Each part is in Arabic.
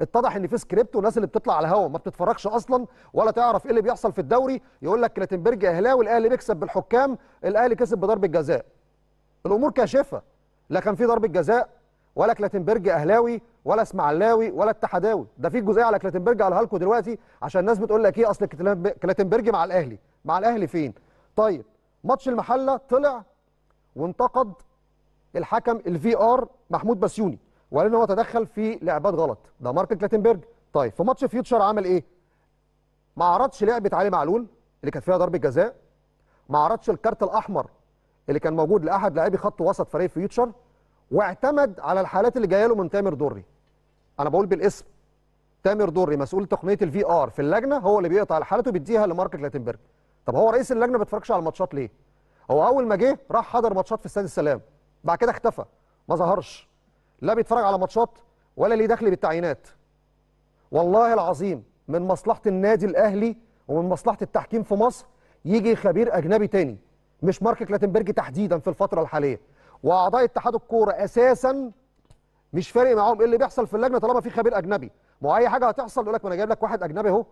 اتضح ان في سكريبت والناس اللي بتطلع على الهوا ما بتتفرجش اصلا ولا تعرف ايه اللي بيحصل في الدوري يقول لك كلاتنبرج اهلاوي الاهلي بيكسب بالحكام الاهلي كسب بضربه جزاء الامور كاشفه لا كان في ضربه جزاء ولا كلاتنبرج اهلاوي ولا اسماعلاوي ولا اتحداوي ده في جزئيه على كلاتنبرج على هالكو دلوقتي عشان الناس بتقول لك ايه اصل كلاتنبرج مع الاهلي مع الاهلي فين طيب ماتش المحله طلع وانتقد الحكم الفي ار محمود بسيوني وقال ان هو تدخل في لعبات غلط ده مارك كلاتنبرج طيب في ماتش فيوتشر عمل ايه ما عرضش لعبه علي معلول اللي كانت فيها ضربه جزاء ما عرضش الكارت الاحمر اللي كان موجود لاحد لاعبي خط وسط فريق فيوتشر واعتمد على الحالات اللي جايه له من تامر دري انا بقول بالاسم تامر دري مسؤول تقنيه الفي ار في اللجنه هو اللي بيقطع الحالات وبيديها لمارك كلاتنبرج طب هو رئيس اللجنه ما بيتفرجش على الماتشات ليه هو اول ما جه راح حضر ماتشات في استاد السلام بعد كده اختفى ما ظهرش لا بيتفرج على ماتشات ولا ليه دخل بالتعيينات والله العظيم من مصلحه النادي الاهلي ومن مصلحه التحكيم في مصر يجي خبير اجنبي تاني مش مارك كلاتنبرج تحديدا في الفتره الحاليه واعضاء اتحاد الكوره اساسا مش فارق معاهم ايه اللي بيحصل في اللجنه طالما في خبير اجنبي ما اي حاجه هتحصل يقول لك ما انا جايب لك واحد اجنبي اهو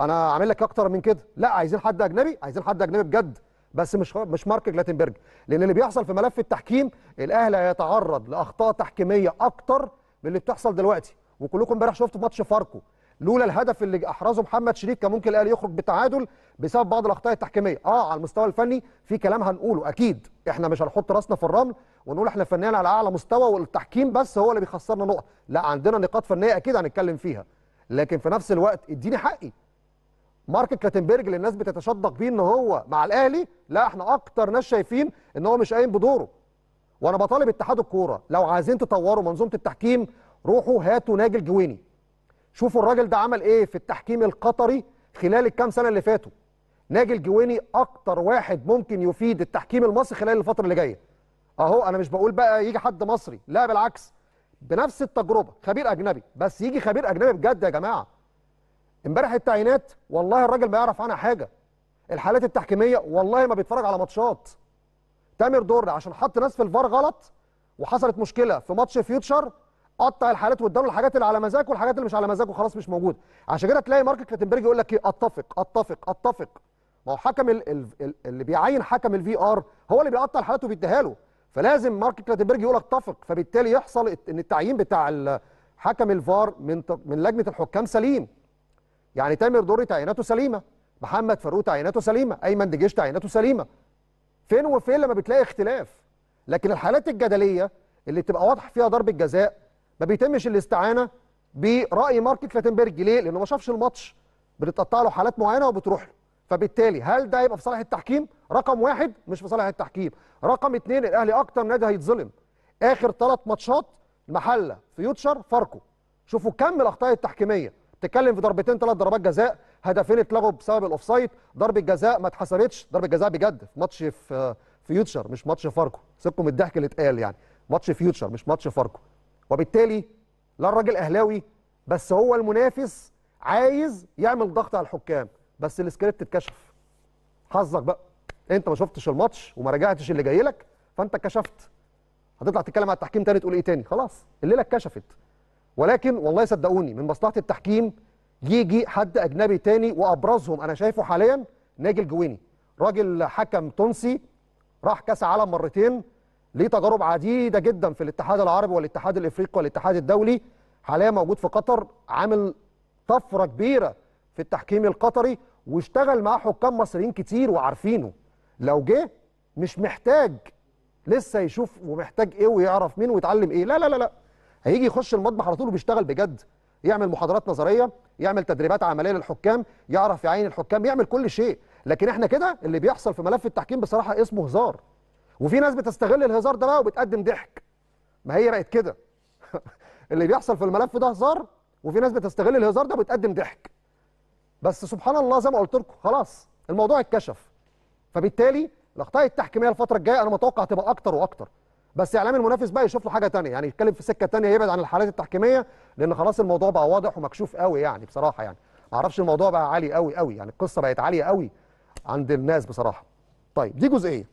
انا عامل لك اكتر من كده لا عايزين حد اجنبي عايزين حد اجنبي بجد بس مش مش مارك جلاتنبرج لان اللي بيحصل في ملف التحكيم الاهلي هيتعرض لاخطاء تحكيميه اكتر من اللي بتحصل دلوقتي وكلكم امبارح شفتوا ماتش فاركو لولا الهدف اللي احرزه محمد شريك كان ممكن الاهلي يخرج بالتعادل بسبب بعض الاخطاء التحكيميه اه على المستوى الفني في كلام هنقوله اكيد احنا مش هنحط راسنا في الرمل ونقول احنا فنيا على اعلى مستوى والتحكيم بس هو اللي بيخسرنا نقط لا عندنا نقاط فنيه اكيد هنتكلم فيها لكن في نفس الوقت اديني حقي مارك كلاتنبرج اللي الناس بتتشدق بيه ان هو مع الاهلي لا احنا اكتر ناس شايفين ان هو مش قايم بدوره وانا بطالب اتحاد الكوره لو عايزين تطوروا منظومه التحكيم روحوا هاتوا ناجي الجويني شوفوا الراجل ده عمل ايه في التحكيم القطري خلال الكام سنه اللي فاتوا ناجي الجويني اكتر واحد ممكن يفيد التحكيم المصري خلال الفتره اللي جايه اهو انا مش بقول بقى يجي حد مصري لا بالعكس بنفس التجربه خبير اجنبي بس يجي خبير اجنبي بجد يا جماعه امبارح التعيينات والله الراجل ما يعرف عنها حاجه الحالات التحكيميه والله ما بيتفرج على ماتشات تامر دور عشان حط ناس في الفار غلط وحصلت مشكله في ماتش فيوتشر قطع الحالات واداله الحاجات اللي على مزاجه والحاجات اللي مش على مزاجه خلاص مش موجوده عشان كده تلاقي مارك كاتنبرج يقول لك ايه اتفق اتفق اتفق ما هو حكم الـ الـ اللي بيعين حكم الفي ار هو اللي بيقطع الحالات وبيديها له فلازم مارك كاتنبرج يقول اتفق فبالتالي يحصل ان التعيين بتاع حكم الفار من من لجنه الحكام سليم يعني تامر دري تعييناته سليمه محمد فاروق تعييناته سليمه ايمن دجيش تعييناته سليمه فين وفين لما بتلاقي اختلاف لكن الحالات الجدليه اللي بتبقى واضح فيها ضربه جزاء ما بيتمش الاستعانه براي مارك كلاتنبرج ليه لانه ما شافش الماتش بتتقطع له حالات معينه وبتروح له فبالتالي هل ده يبقى في صالح التحكيم رقم واحد مش في صالح التحكيم رقم اتنين الاهلي اكتر نادي هيتظلم اخر ثلاث ماتشات محله فيوتشر فاركو شوفوا كم الاخطاء التحكيميه تتكلم في ضربتين ثلاث ضربات جزاء هدفين اتلغوا بسبب الاوفسايد ضربه جزاء ما اتحسبتش ضربه جزاء بجد في ماتش في فيوتشر مش ماتش فاركو سيبكم من الضحك اللي اتقال يعني ماتش فيوتشر مش ماتش فاركو وبالتالي لا الراجل اهلاوي بس هو المنافس عايز يعمل ضغط على الحكام بس السكريبت اتكشف حظك بقى انت ما شفتش الماتش وما راجعتش اللي جاي لك فانت اتكشفت هتطلع تتكلم على التحكيم تاني تقول ايه تاني خلاص الليله اتكشفت ولكن والله صدقوني من مصلحه التحكيم يجي حد اجنبي تاني وابرزهم انا شايفه حاليا ناجي الجويني راجل حكم تونسي راح كاس عالم مرتين ليه تجارب عديده جدا في الاتحاد العربي والاتحاد الافريقي والاتحاد الدولي حاليا موجود في قطر عامل طفره كبيره في التحكيم القطري واشتغل معاه حكام مصريين كتير وعارفينه لو جه مش محتاج لسه يشوف ومحتاج ايه ويعرف مين ويتعلم ايه لا لا لا لا هيجي يخش المطبخ على طول وبيشتغل بجد يعمل محاضرات نظريه يعمل تدريبات عمليه للحكام يعرف يعين الحكام يعمل كل شيء لكن احنا كده اللي بيحصل في ملف التحكيم بصراحه اسمه هزار وفي ناس بتستغل الهزار ده بقى وبتقدم ضحك ما هي بقت كده اللي بيحصل في الملف ده هزار وفي ناس بتستغل الهزار ده وبتقدم ضحك بس سبحان الله زي ما قلت لكم خلاص الموضوع اتكشف فبالتالي الاخطاء التحكيميه الفتره الجايه انا متوقع تبقى اكتر واكتر بس اعلام المنافس بقى يشوف له حاجه ثانيه يعني يتكلم في سكه ثانيه يبعد عن الحالات التحكيميه لان خلاص الموضوع بقى واضح ومكشوف قوي يعني بصراحه يعني ما اعرفش الموضوع بقى عالي قوي قوي يعني القصه بقت عاليه قوي عند الناس بصراحه طيب دي جزئيه